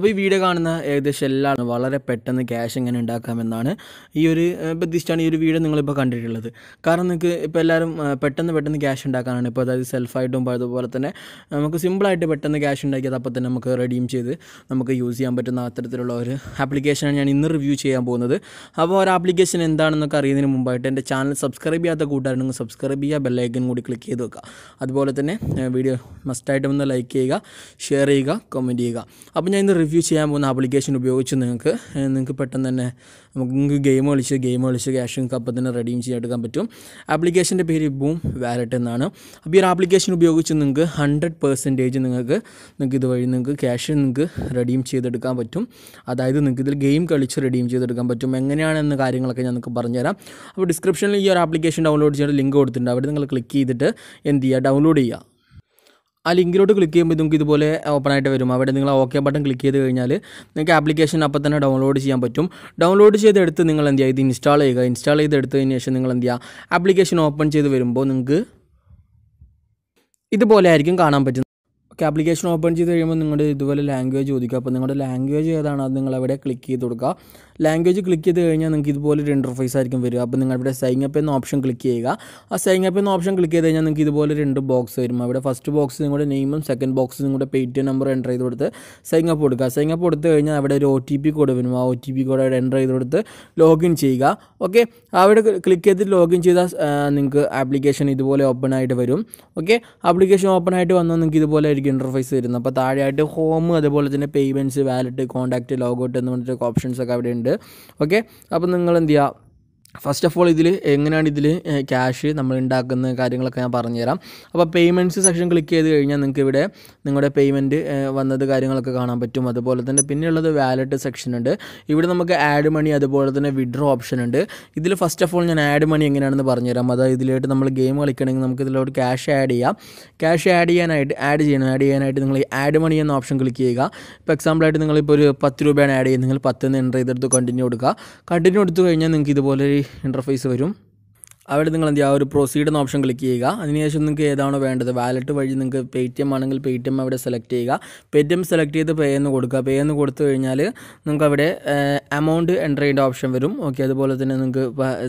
അപ്പോൾ ഈ വീഡിയോ കാണുന്ന ഏകദേശം എല്ലാവരും വളരെ പെട്ടെന്ന് ക്യാഷ് എങ്ങനെ ഉണ്ടാക്കാമെന്നാണ് ഈ ഒരു ബുദ്ധിസ്റ്റാണ് ഈ ഒരു വീഡിയോ നിങ്ങളിപ്പോൾ കണ്ടിട്ടുള്ളത് കാരണം നിങ്ങൾക്ക് ഇപ്പോൾ എല്ലാവരും പെട്ടെന്ന് പെട്ടെന്ന് ക്യാഷ് ഉണ്ടാക്കാനാണ് ഇപ്പോൾ അതായത് സെൽഫായിട്ടും അതുപോലെ തന്നെ നമുക്ക് സിമ്പിളായിട്ട് പെട്ടെന്ന് ക്യാഷ് ഉണ്ടാക്കിയത് അപ്പോൾ തന്നെ നമുക്ക് റെഡീം ചെയ്ത് നമുക്ക് യൂസ് ചെയ്യാൻ പറ്റുന്ന അത്തരത്തിലുള്ള ഒരു ആപ്ലിക്കേഷനാണ് ഞാൻ ഇന്ന് റിവ്യൂ ചെയ്യാൻ പോകുന്നത് അപ്പോൾ ഒരു ആപ്ലിക്കേഷൻ എന്താണെന്നൊക്കെ അറിയുന്നതിന് മുമ്പായിട്ട് എൻ്റെ ചാനൽ സബ്സ്ക്രൈബ് ചെയ്യാത്ത കൂട്ടുകാരുണ്ടെങ്കിൽ സബ്സ്ക്രൈബ് ചെയ്യുക ബെല്ലൈക്കൻ കൂടി ക്ലിക്ക് ചെയ്ത് വെക്കുക അതുപോലെ തന്നെ വീഡിയോ മസ്റ്റായിട്ട് ഒന്ന് ലൈക്ക് ചെയ്യുക ഷെയർ ചെയ്യുക കമൻറ്റ് ചെയ്യുക അപ്പോൾ ഞാൻ ഇന്ന് റിവ്യൂ ചെയ്യാൻ പോകുന്ന ആപ്ലിക്കേഷൻ ഉപയോഗിച്ച് നിങ്ങൾക്ക് നിങ്ങൾക്ക് പെട്ടെന്ന് തന്നെ നമുക്ക് ഗെയിം കളിച്ച് ഗെയിം കളിച്ച് ക്യാഷ് നിങ്ങൾക്ക് അപ്പം തന്നെ റെഡീം എടുക്കാൻ പറ്റും ആപ്ലിക്കേഷൻ്റെ പേര് ബൂം വാലറ്റ് എന്നാണ് അപ്പോൾ ഈ ഒരു ആപ്ലിക്കേഷൻ ഉപയോഗിച്ച് നിങ്ങൾക്ക് ഹൺഡ്രഡ് പെർസെൻറ്റേജ് നിങ്ങൾക്ക് നിങ്ങൾക്ക് ഇതുവഴി നിങ്ങൾക്ക് ക്യാഷ് നിങ്ങൾക്ക് റെഡീം ചെയ്തെടുക്കാൻ പറ്റും അതായത് നിങ്ങൾക്ക് ഇതിൽ ഗെയിം കളിച്ച് റെഡീം ചെയ്തെടുക്കാൻ പറ്റും എങ്ങനെയാണെന്ന കാര്യങ്ങളൊക്കെ ഞാൻ നിങ്ങൾക്ക് പറഞ്ഞുതരാം അപ്പോൾ ഡിസ്ക്രിപ്ഷനിൽ ഈ ഒരു ആപ്ലിക്കേഷൻ ഡൗൺലോഡ് ചെയ്യേണ്ട ലിങ്ക് കൊടുത്തിട്ടുണ്ട് അവിടെ നിങ്ങൾ ക്ലിക്ക് ചെയ്തിട്ട് എന്ത് ചെയ്യുക ഡൗൺലോഡ് ചെയ്യുക ആ ലിങ്കിലോട്ട് ക്ലിക്ക് ചെയ്യുമ്പോൾ നിങ്ങൾക്ക് ഇതുപോലെ ഓപ്പൺ ആയിട്ട് വരും അവിടെ നിങ്ങൾ ഓക്കെ ബട്ടൺ ക്ലിക്ക് ചെയ്ത് കഴിഞ്ഞാൽ നിങ്ങൾക്ക് ആപ്ലിക്കേഷൻ അപ്പോൾ തന്നെ ഡൗൺലോഡ് ചെയ്യാൻ പറ്റും ഡൗൺലോഡ് ചെയ്തെടുത്ത് നിങ്ങൾ എന്ത് ചെയ്യുക ഇത് ഇൻസ്റ്റാൾ ചെയ്യുക ഇൻസ്റ്റാൾ ചെയ്തെടുത്തതിന് ശേഷം നിങ്ങൾ എന്ത് ചെയ്യുക ആപ്ലിക്കേഷൻ ഓപ്പൺ ചെയ്ത് വരുമ്പോൾ നിങ്ങൾക്ക് ഇതുപോലെ ആയിരിക്കും കാണാൻ പറ്റുന്നത് ഓക്കെ ആപ്ലിക്കേഷൻ ഓപ്പൺ ചെയ്ത് കഴിയുമ്പോൾ നിങ്ങളുടെ ഇതുപോലെ ലാംഗ്വേജ് ചോദിക്കുക അപ്പോൾ നിങ്ങളുടെ ലാംഗ്വേജ് ഏതാണ് അത് നിങ്ങൾ അവിടെ ക്ലിക്ക് ചെയ്ത് കൊടുക്കുക ലാംഗ്വേജ് ക്ലിക്ക് ചെയ്ത് കഴിഞ്ഞാൽ നിങ്ങൾക്ക് ഇതുപോലെ ഒരു ഇൻ്റർഫേസ് ആയിരിക്കും വരിക അപ്പോൾ നിങ്ങൾ ഇവിടെ സൈൻ അപ്പ് എന്ന ഓപ്ഷൻ ക്ലിക്ക് ചെയ്യുക ആ സൈൻ അപ്പ് എന്ന ഓപ്ഷൻ ക്ലിക്ക് ചെയ്ത് കഴിഞ്ഞാൽ നിങ്ങൾക്ക് ഇതുപോലെ രണ്ട് ബോക്സ് വരും അവിടെ ഫസ്റ്റ് ബോക്സ് നിങ്ങളുടെ നെയിമും സെക്കൻഡ് ബോക്സ് നിങ്ങളുടെ Paytm number enter ചെയ്ത് കൊടുത്ത് സൈൻ അപ്പ് കൊടുക്കുക സൈൻ അപ്പ് കൊടുത്തു കഴിഞ്ഞാൽ അവിടെ ഒരു ഒ ടി പി കോഡ് വരും ആ ഒ ടി പി കോഡ് അവിടെ എൻ്റർ ചെയ്ത് കൊടുത്ത് ലോഗിൻ ചെയ്യുക ഓക്കെ അവിടെ ക്ലിക്ക് ചെയ്തിട്ട് ലോഗിൻ ചെയ്താൽ നിങ്ങൾക്ക് ആപ്ലിക്കേഷൻ ഇതുപോലെ ഓപ്പൺ ആയിട്ട് വരും ഓക്കെ ആപ്ലിക്കേഷൻ ഓപ്പൺ ആയിട്ട് വന്നാൽ നിങ്ങൾക്ക് ഇതുപോലെ ആയിരിക്കും ഇൻ്റർഫേസ് വരുന്നത് അപ്പോൾ താഴെയായിട്ട് ഹോം അതുപോലെ തന്നെ പേയ്മെൻറ്റ്സ് വാലറ്റ് കോൺടാക്റ്റ് ലോഗൗട്ട് എന്ന് പറഞ്ഞിട്ട് ഓപ്ഷൻസ് ഒക്കെ അവിടെ ഉണ്ട് ഓക്കെ അപ്പോൾ നിങ്ങൾ എന്ത് ചെയ്യുക ഫസ്റ്റ് ഓഫ് ഓൾ ഇതിൽ എങ്ങനെയാണ് ഇതിൽ ക്യാഷ് നമ്മൾ ഉണ്ടാക്കുന്ന കാര്യങ്ങളൊക്കെ ഞാൻ പറഞ്ഞുതരാം അപ്പോൾ പേയ്മെൻറ്റ്സ് സെക്ഷൻ ക്ലിക്ക് ചെയ്ത് കഴിഞ്ഞാൽ നിങ്ങൾക്ക് ഇവിടെ നിങ്ങളുടെ പേയ്മെൻറ്റ് വന്നത് കാര്യങ്ങളൊക്കെ കാണാൻ പറ്റും അതുപോലെ തന്നെ പിന്നെയുള്ളത് വാലറ്റ് സെക്ഷൻ ഉണ്ട് ഇവിടെ നമുക്ക് ആഡ് മണി അതുപോലെ തന്നെ വിഡ്രോ ഓപ്ഷൻ ഉണ്ട് ഇതിൽ ഫസ്റ്റ് ഓഫ് ഓൾ ഞാൻ ആഡ് മണി എങ്ങനെയാണെന്ന് പറഞ്ഞുതരാം അതായത് ഇതിലായിട്ട് നമ്മൾ ഗെയിം കളിക്കണമെങ്കിൽ നമുക്ക് ഇതിലോട്ട് ക്യാഷ് ആഡ് ചെയ്യാം ക്യാഷ് ആഡ് ചെയ്യാനായിട്ട് ആഡ് ചെയ്യണം ആഡ് ചെയ്യാനായിട്ട് നിങ്ങൾ ഈ ആഡ് മണി എന്ന ഓപ്ഷൻ ക്ലിക്ക് ചെയ്യുക ഇപ്പോൾ എക്സാമ്പിളായിട്ട് നിങ്ങളിപ്പോൾ ഒരു പത്ത് രൂപയാണ് ആഡ് ചെയ്യുന്നത് നിങ്ങൾ പത്ത് എന്ന് എൻ്റർ ചെയ്തെടുത്ത് കണ്ടിന്യൂ കൊടുക്കുക കണ്ടിന്യൂ എടുത്തു കഴിഞ്ഞാൽ നിങ്ങൾക്ക് ഇതുപോലെ ഒരു ഇൻ്റർഫേസ് വരും അവിടെ നിങ്ങൾ എന്ത് ചെയ്യുക ഒരു പ്രൊസീഡ് എന്ന ഓപ്ഷൻ ക്ലിക്ക് ചെയ്യുക അതിനുശേഷം നിങ്ങൾക്ക് ഏതാണോ വേണ്ടത് വാലറ്റ് വഴി നിങ്ങൾക്ക് പേ ടി എം ആണെങ്കിൽ പേ ടി എം അവിടെ സെലക്ട് ചെയ്യുക പേ ടി എം സെലക്ട് ചെയ്ത് പേ എന്ന് കൊടുക്കുക പേ എന്ന് കൊടുത്തു കഴിഞ്ഞാൽ നിങ്ങൾക്ക് അവിടെ എമൗണ്ട് എൻ്റർ ചെയ്യേണ്ട ഓപ്ഷൻ വരും ഓക്കെ അതുപോലെ തന്നെ നിങ്ങൾക്ക്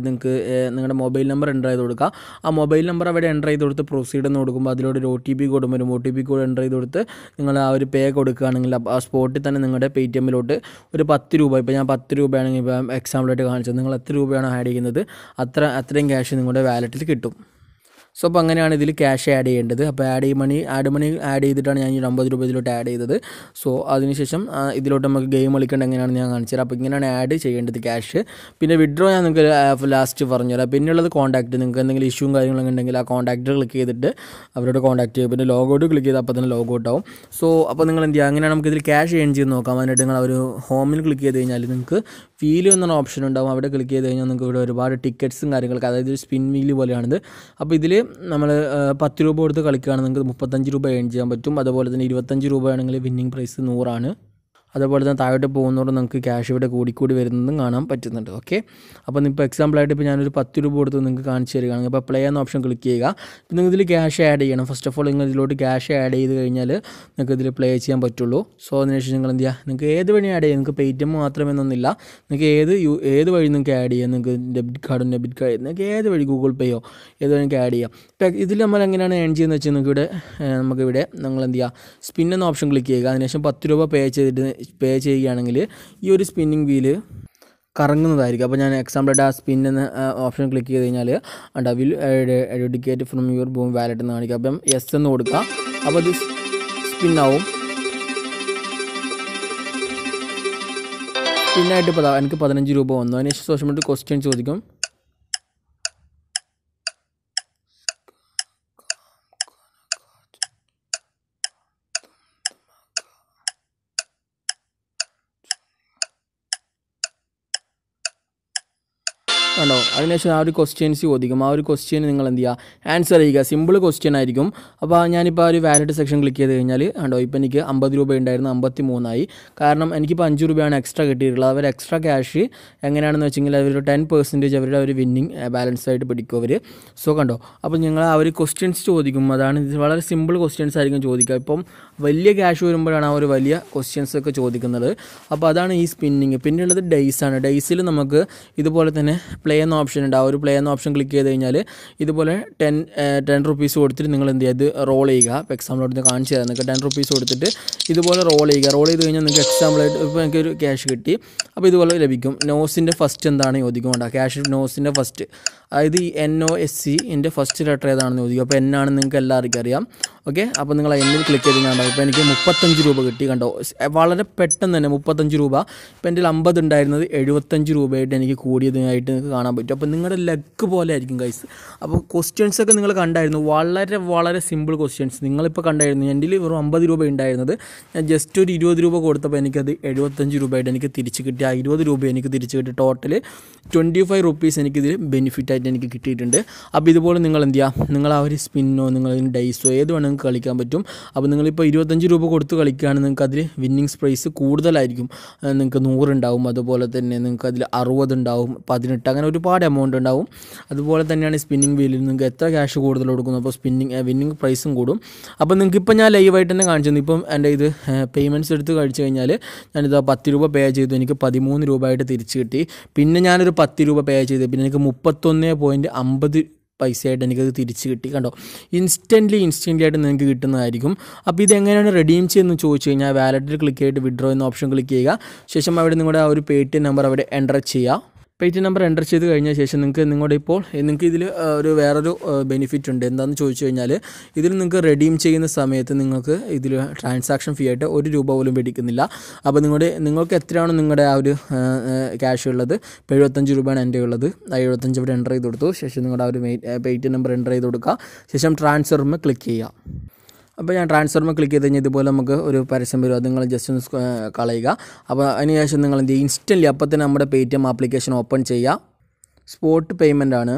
നിങ്ങൾക്ക് നിങ്ങളുടെ മൊബൈൽ നമ്പർ എൻ്റർ ചെയ്ത് കൊടുക്കുക ആ മൊബൈൽ നമ്പർ അവിടെ എൻ്റർ ചെയ്ത് കൊടുത്ത് പ്രൊസീഡ് എന്ന് കൊടുക്കുമ്പോൾ അതിലൂടെ ഒരു ഒ ടി പി കോഡ് വരും O T P code enter ചെയ്ത് കൊടുത്ത് നിങ്ങൾ ആ ഒരു പേ കൊടുക്കുകയാണെങ്കിൽ ആ സ്പോട്ടിൽ തന്നെ നിങ്ങളുടെ പേ ടി എമ്മിലോട്ട് ഒരു പത്ത് രൂപ ഇപ്പോൾ ഞാൻ പത്ത് രൂപയാണെങ്കിൽ ഇപ്പോൾ എക്സാമ്പിളായിട്ട് കാണിച്ചത് നിങ്ങൾ എത്ര രൂപയാണ് ആഡ് ചെയ്യുന്നത് അത്ര അത്രയും ക്യാഷ് നിങ്ങളുടെ വാലറ്റിൽ കിട്ടും സോ അപ്പോൾ അങ്ങനെയാണ് ഇതിൽ ക്യാഷ് ആഡ് ചെയ്യേണ്ടത് അപ്പോൾ ആഡ് ഈ മണി ആഡ് മണി ആഡ് ചെയ്തിട്ടാണ് ഞാൻ ഈ അമ്പത് രൂപ ഇതിലോട്ട് ആഡ് ചെയ്തത് സോ അതിനുശേഷം ഇതിലോട്ട് നമുക്ക് ഗെയിം കളിക്കേണ്ട എങ്ങനെയാണ് ഞാൻ കാണിച്ചത് അപ്പോൾ ഇങ്ങനെയാണ് ആഡ് ചെയ്യേണ്ടത് ക്യാഷ് പിന്നെ വിഡ്രോ ഞാൻ നിങ്ങൾക്ക് ലാസ്റ്റ് പറഞ്ഞുതരാം ഉള്ളത് കോൺടാക്റ്റ് നിങ്ങൾക്ക് എന്തെങ്കിലും ഇഷ്യൂവും കാര്യങ്ങളൊക്കെ ഉണ്ടെങ്കിൽ ആ കോൺടാക്റ്റ് ക്ലിക്ക് ചെയ്തിട്ട് അവരോട് കോൺടാക്ട് ചെയ്യും പിന്നെ ലോഗൗട്ട് ക്ലിക്ക് ചെയ്താൽ അപ്പോൾ തന്നെ ലോഗൗട്ട് ആവും സോ അപ്പോൾ നിങ്ങൾ എന്ത് ചെയ്യുക അങ്ങനെയാണ് നമുക്ക് ഇതിൽ ക്യാഷ് ഏൺ ചെയ്ത് നോക്കാം അതിനായിട്ട് നിങ്ങൾ ഒരു ഹോമിൽ ക്ലിക്ക് ചെയ്ത് കഴിഞ്ഞാൽ നിങ്ങൾക്ക് ഫീൽ എന്നൊരു ഓപ്ഷൻ ഉണ്ടാവും അവിടെ ക്ലിക്ക് ചെയ്ത് കഴിഞ്ഞാൽ നിങ്ങൾക്ക് ഇവിടെ ഒരുപാട് ടിക്കറ്റ്സും കാര്യങ്ങളൊക്കെ അതായത് സ്പിൻ വീല് പോലെയാണിത് അപ്പോൾ ഇതിൽ നമ്മൾ പത്ത് രൂപ കൊടുത്ത് കളിക്കുകയാണെങ്കിൽ നിങ്ങൾക്ക് മുപ്പത്തഞ്ച് രൂപ ഏൺ ചെയ്യാൻ പറ്റും അതുപോലെ തന്നെ ഇരുപത്തഞ്ച് രൂപയാണെങ്കിൽ വിന്നിങ് പ്രൈസ് നൂറാണ് അതേപോലെ തന്നെ താഴോട്ട് പോകുന്നതോടെ നിങ്ങൾക്ക് ക്യാഷ് ഇവിടെ കൂടിക്കൂടി വരുന്നതും കാണാൻ പറ്റുന്നുണ്ട് ഓക്കെ അപ്പം ഇപ്പോൾ എക്സാമ്പിളായിട്ട് ഇപ്പോൾ ഞാനൊരു പത്ത് രൂപ കൊടുത്ത് നിങ്ങൾക്ക് കാണിച്ചു തരികയാണെങ്കിൽ ഇപ്പോൾ പ്ലേ എന്ന ഓപ്ഷൻ ക്ലിക്ക് ചെയ്യുക ഇപ്പോൾ നിങ്ങൾ ഇതിൽ ക്യാഷ് ആഡ് ചെയ്യണം ഫസ്റ്റ് ഓഫ് ഓൾ നിങ്ങൾ ഇതിലോട്ട് ക്യാഷ് ആഡ് ചെയ്ത് കഴിഞ്ഞാൽ നിങ്ങൾക്ക് ഇതിൽ പ്ലേ ചെയ്യാൻ പറ്റുള്ളൂ സോ അതിനുശേഷം നിങ്ങൾ എന്ത് ചെയ്യുക നിങ്ങൾക്ക് ഏത് വഴി ആഡ് ചെയ്യാം നിങ്ങൾക്ക് പേ മാത്രം എന്നൊന്നില്ല നിങ്ങൾക്ക് ഏത് ഏത് വഴി നിങ്ങൾക്ക് ആഡ് ചെയ്യാം നിങ്ങൾക്ക് ഡെബിറ്റ് കാർഡും ഡെബിറ്റ് കാർഡ് നിങ്ങൾക്ക് ഏത് വഴി ഗൂഗിൾ പേയോ ഏത് വഴി ആഡ് ചെയ്യാം ഇപ്പം ഇതിൽ നമ്മൾ എങ്ങനെയാണ് ഏൺ ചെയ്യുന്നത് വെച്ചാൽ ഇവിടെ നമുക്കിവിടെ നിങ്ങൾ എന്ത് ചെയ്യുക സ്പിൻ എന്ന ഓപ്ഷൻ ക്ലിക്ക് ചെയ്യുക അതിനുശേഷം പത്ത് രൂപ പേ ചെയ്തിട്ട് പേ ചെയ്യുകയാണെങ്കിൽ ഈ ഒരു സ്പിന്നിങ് വീല് കറങ്ങുന്നതായിരിക്കും അപ്പോൾ ഞാൻ എക്സാമ്പിളായിട്ട് ആ സ്പിൻ എന്ന ഓപ്ഷൻ ക്ലിക്ക് ചെയ്ത് കഴിഞ്ഞാൽ the will educate from your ബോം വാലറ്റ് എന്ന് കാണിക്കുക അപ്പം എസ് എന്ന് കൊടുക്കുക അപ്പോൾ സ്പിൻ സ്പിന്നാവും സ്പിന്നായിട്ട് ഇപ്പോൾ എനിക്ക് പതിനഞ്ച് രൂപ വന്നു അതിന് ശേഷം സോഷ്യൽ മീഡിയ ക്വസ്റ്റ്യൻ ചോദിക്കും കണ്ടോ അതിനുശേഷം ആ ഒരു ക്വസ്റ്റ്യൻസ് ചോദിക്കും ആ ഒരു ക്വസ്റ്റ്യൻ നിങ്ങൾ എന്ത് ചെയ്യുക ആൻസർ ചെയ്യുക സിമ്പിൾ ക്വസ്റ്റ്യൻ ആയിരിക്കും അപ്പോൾ ഞാനിപ്പോൾ ആ ഒരു വാലറ്റ് സെക്ഷൻ ക്ലിക്ക് ചെയ്ത് കഴിഞ്ഞാൽ കണ്ടോ ഇപ്പോൾ എനിക്ക് അമ്പത് രൂപ ഉണ്ടായിരുന്നു അമ്പത്തി മൂന്നായി കാരണം എനിക്കിപ്പോൾ അഞ്ച് രൂപയാണ് എക്സ്ട്രാ കിട്ടിയിട്ടുള്ളത് അവർ എക്സ്ട്രാ ക്യാഷ് എങ്ങനെയാണെന്ന് വെച്ചെങ്കിൽ അവർ ടെൻ പെർസെൻറ്റേജ് അവരുടെ ഒരു വിന്നിങ് ബാലൻസ് ആയിട്ട് പിടിക്കും അവർ സോ കണ്ടോ അപ്പോൾ നിങ്ങൾ ആ ഒരു ക്വസ്റ്റ്യൻസ് ചോദിക്കും അതാണ് വളരെ സിമ്പിൾ ക്വസ്റ്റ്യൻസ് ആയിരിക്കും ചോദിക്കുക ഇപ്പം വലിയ ക്യാഷ് വരുമ്പോഴാണ് ആ ഒരു വലിയ ക്വസ്റ്റ്യൻസ് ഒക്കെ ചോദിക്കുന്നത് അപ്പോൾ അതാണ് ഈ സ്പിന്നിങ് പിന്നെയുള്ളത് ഡേയ്സാണ് ഡേയ്സിൽ നമുക്ക് ഇതുപോലെ തന്നെ പ്ലേ എന്ന ഓപ്ഷൻ ഉണ്ട് ആ ഒരു പ്ലേ എന്ന ഓപ്ഷൻ ക്ലിക്ക് ചെയ്ത് കഴിഞ്ഞാൽ ഇതുപോലെ ടെൻ ടെൻ റുപ്പീസ് കൊടുത്തിട്ട് നിങ്ങൾ എന്ത് ചെയ്യുക ഇത് റോൾ ചെയ്യുക ഇപ്പോൾ എക്സാമ്പിളായിട്ട് കാണിച്ചു തരാം നിങ്ങൾക്ക് ടെൻ റുപ്പീസ് കൊടുത്തിട്ട് ഇതുപോലെ റോൾ ചെയ്യുക റോൾ ചെയ്ത് കഴിഞ്ഞാൽ നിങ്ങൾക്ക് എക്സാമ്പിളായിട്ട് ഇപ്പോൾ എനിക്കൊരു ഒരു ക്യാഷ് കിട്ടി അപ്പോൾ ഇതുപോലെ ലഭിക്കും നോസിൻ്റെ ഫസ്റ്റ് എന്താണ് ചോദിക്കും ക്യാഷ് നോസിൻ്റെ ഫസ്റ്റ് അതായത് എൻ ഒ എസ് സി എൻ്റെ ഫസ്റ്റ് ലെറ്റർ ഏതാണെന്ന് ചോദിക്കും അപ്പോൾ എന്നാണ് നിങ്ങൾക്ക് എല്ലാവർക്കും അറിയാം ഓക്കെ അപ്പോൾ നിങ്ങൾ എന്നിൽ ക്ലിക്ക് ചെയ്ത് കണ്ടോ ഇപ്പോൾ എനിക്ക് മുപ്പത്തഞ്ച് രൂപ കിട്ടി കണ്ടോ വളരെ പെട്ടെന്ന് തന്നെ മുപ്പത്തഞ്ച് രൂപ ഇപ്പോൾ എൻ്റെ അമ്പത് ഉണ്ടായിരുന്നത് എഴുപത്തഞ്ച് രൂപയായിട്ട് എനിക്ക് കൂടിയതായിട്ട് നിങ്ങൾക്ക് കാണാൻ പറ്റും അപ്പോൾ നിങ്ങളുടെ ലക്ക് പോലെ ആയിരിക്കും കൈസ് അപ്പോൾ ക്വസ്റ്റ്യൻസ് ഒക്കെ നിങ്ങൾ കണ്ടായിരുന്നു വളരെ വളരെ സിമ്പിൾ ക്വസ്റ്റ്യൻസ് നിങ്ങളിപ്പോൾ കണ്ടായിരുന്നു എൻ്റെ വെറും അമ്പത് രൂപ ഉണ്ടായിരുന്നത് ഞാൻ ജസ്റ്റ് ഒരു ഇരുപത് രൂപ കൊടുത്തപ്പോൾ എനിക്കത് എഴുപത്തഞ്ച് രൂപയായിട്ട് എനിക്ക് തിരിച്ച് കിട്ടി ആ ഇരുപത് രൂപ എനിക്ക് തിരിച്ച് കിട്ടി ടോട്ടൽ ട്വൻറ്റി ഫൈവ് റുപ്പീസ് എനിക്കിതിൽ ബെനിഫിറ്റായിട്ട് എനിക്ക് കിട്ടിയിട്ടുണ്ട് അപ്പോൾ ഇതുപോലെ നിങ്ങൾ എന്ത് ചെയ്യുക നിങ്ങൾ ആ ഒരു സ്പിന്നോ നിങ്ങൾ ഡൈസോ ഏത് വേണമെങ്കിൽ നിങ്ങൾക്ക് കളിക്കാൻ പറ്റും അപ്പോൾ നിങ്ങളിപ്പോൾ ഇരുപത്തഞ്ച് രൂപ കൊടുത്ത് കളിക്കുകയാണെങ്കിൽ നിങ്ങൾക്ക് അതിൽ വിന്നിങ്സ് പ്രൈസ് കൂടുതലായിരിക്കും നിങ്ങൾക്ക് നൂറുണ്ടാവും അതുപോലെ തന്നെ നിങ്ങൾക്ക് അതിൽ അറുപത് ഉണ്ടാവും പതിനെട്ട് അങ്ങനെ ഒരുപാട് എമൗണ്ട് ഉണ്ടാവും അതുപോലെ തന്നെയാണ് സ്പിന്നിങ് വീലിൽ നിങ്ങൾക്ക് എത്ര ക്യാഷ് കൂടുതൽ കൊടുക്കുന്നു അപ്പോൾ സ്പിന്നിങ് വിന്നിങ് പ്രൈസും കൂടും അപ്പോൾ നിങ്ങൾക്ക് ഇപ്പോൾ ഞാൻ ലൈവായിട്ട് തന്നെ കാണിച്ചു ഇപ്പം എൻ്റെ ഇത് പേയ്മെൻറ്റ്സ് എടുത്ത് കഴിച്ചു കഴിഞ്ഞാൽ ഞാനിത് പത്ത് രൂപ പേ ചെയ്തു എനിക്ക് പതിമൂന്ന് രൂപ ആയിട്ട് തിരിച്ചു കിട്ടി പിന്നെ ഞാനൊരു പത്ത് രൂപ പേ ചെയ്തു പിന്നെ എനിക്ക് മുപ്പത്തൊന്ന് പോയിൻറ്റ് അമ്പത് പൈസയായിട്ട് എനിക്കത് തിരിച്ച് കിട്ടി കണ്ടോ ഇൻസ്റ്റൻ്റ്ലി ഇൻസ്റ്റൻ്റ്ലി ആയിട്ട് നിങ്ങൾക്ക് കിട്ടുന്നതായിരിക്കും അപ്പോൾ ഇത് എങ്ങനെയാണ് റെഡീം ചെയ്യുന്നത് ചോദിച്ചു കഴിഞ്ഞാൽ വാലറ്റിൽ ക്ലിക്ക് ചെയ്തിട്ട് വിഡ്രോ എന്ന ഓപ്ഷൻ ക്ലിക്ക് ചെയ്യുക ശേഷം അവിടെ നിങ്ങളുടെ ആ ഒരു പേ ടി എം നമ്പർ അവിടെ എൻ്റർ ചെയ്യുക പേജ് നമ്പർ എൻ്റർ ചെയ്ത് കഴിഞ്ഞ ശേഷം നിങ്ങൾക്ക് നിങ്ങളുടെ ഇപ്പോൾ നിങ്ങൾക്ക് ഇതിൽ ഒരു വേറൊരു ബെനിഫിറ്റ് ഉണ്ട് എന്താണെന്ന് ചോദിച്ചു കഴിഞ്ഞാൽ ഇതിൽ നിങ്ങൾക്ക് റെഡീം ചെയ്യുന്ന സമയത്ത് നിങ്ങൾക്ക് ഇതിൽ ട്രാൻസാക്ഷൻ ഫീ ആയിട്ട് ഒരു രൂപ പോലും പിടിക്കുന്നില്ല അപ്പോൾ നിങ്ങളുടെ നിങ്ങൾക്ക് എത്രയാണ് നിങ്ങളുടെ ആ ഒരു ക്യാഷ് ഉള്ളത് എഴുപത്തഞ്ച് രൂപയാണ് എൻ്റെ ഉള്ളത് ആ എഴുപത്തഞ്ച് ഇവിടെ എൻ്റർ ചെയ്ത് കൊടുത്തു ശേഷം നിങ്ങളുടെ ആ ഒരു പേയ്റ്റ് നമ്പർ എൻ്റർ ചെയ്ത് കൊടുക്കുക ശേഷം ട്രാൻസ്ഫറിന് ക്ലിക്ക് ചെയ്യുക അപ്പോൾ ഞാൻ ട്രാൻസ്ഫർമ ക്ലിക്ക് ചെയ്ത് കഴിഞ്ഞാൽ ഇതുപോലെ നമുക്ക് ഒരു പരസ്യം വരും നിങ്ങൾ ജസ്റ്റ് ഒന്ന് കളയുക അപ്പോൾ അതിനുശേഷം നിങ്ങൾ എന്ത് ചെയ്യുക ഇൻസ്റ്റൻ്റ് അപ്പം തന്നെ നമ്മുടെ Paytm application open ചെയ്യുക സ്പോട്ട് പേയ്മെൻ്റ് ആണ്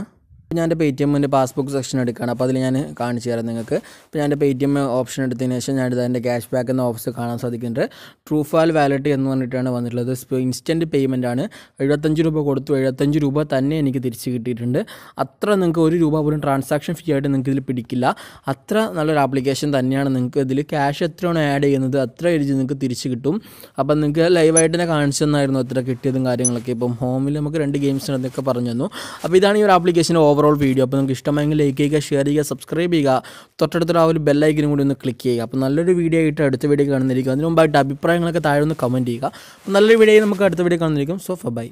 അപ്പോൾ ഞാൻ എൻ്റെ പേ ടി എമ്മിൻ്റെ പാസ്ബുക്ക് സെക്ഷൻ എടുക്കുകയാണ് അപ്പോൾ അതിൽ ഞാൻ കാണിച്ചു തരാം നിങ്ങൾക്ക് അപ്പോൾ ഞാൻ എൻ്റെ പേ ടി എം ഓപ്ഷൻ എടുത്തതിന് ശേഷം ഞാൻ അതിൻ്റെ ക്യാഷ് ബാക്ക് എന്ന ഓപ്ഷൻ കാണാൻ സാധിക്കുന്നുണ്ട് ട്രൂഫാൽ വാലറ്റ് എന്ന് പറഞ്ഞിട്ടാണ് വന്നിട്ടുള്ളത് ഇൻസ്റ്റൻറ്റ് പേയ്മെൻ്റ് ആണ് എഴുപത്തഞ്ച് രൂപ കൊടുത്തു എഴുപത്തഞ്ച് രൂപ തന്നെ എനിക്ക് തിരിച്ച് കിട്ടിയിട്ടുണ്ട് അത്ര നിങ്ങൾക്ക് ഒരു രൂപ പോലും ട്രാൻസാക്ഷൻ ഫീ ആയിട്ട് നിങ്ങൾക്ക് ഇതിൽ പിടിക്കില്ല അത്ര നല്ലൊരു ആപ്ലിക്കേഷൻ തന്നെയാണ് നിങ്ങൾക്ക് ഇതിൽ ക്യാഷ് എത്രയാണ് ആഡ് ചെയ്യുന്നത് അത്ര എഴുതി നിങ്ങൾക്ക് തിരിച്ച് കിട്ടും അപ്പം നിങ്ങൾക്ക് ലൈവായിട്ട് തന്നെ കാണിച്ചു തന്നായിരുന്നു അത്ര കിട്ടിയതും കാര്യങ്ങളൊക്കെ ഇപ്പം ഹോമിൽ നമുക്ക് രണ്ട് ഗെയിംസ് അതൊക്കെ പറഞ്ഞു തന്നു അപ്പോൾ ഇതാണ് ഈ ഒരു ആപ്ലിക്കേഷൻ്റെ ഓവർ ഓവറോൾ വീഡിയോ അപ്പോൾ നിങ്ങൾക്ക് ഇഷ്ടമായെങ്കിൽ ലൈക്ക് ചെയ്യുക ഷെയർ ചെയ്യുക സബ്സ്ക്രൈബ് ചെയ്യുക തൊട്ടടുത്തുള്ള ആ ഒരു ബെല്ലൈക്കനും കൂടി ഒന്ന് ക്ലിക്ക് ചെയ്യുക അപ്പോൾ നല്ലൊരു വീഡിയോ ആയിട്ട് അടുത്ത വീഡിയോ കാണുന്നിരിക്കും അതിന് മുമ്പായിട്ട് അഭിപ്രായങ്ങളൊക്കെ താഴെ ഒന്ന് കമൻറ്റ് ചെയ്യുക അപ്പോൾ നല്ലൊരു വീഡിയോ നമുക്ക് അടുത്ത വീഡിയോ കാണുന്നിരിക്കും സോ ബൈ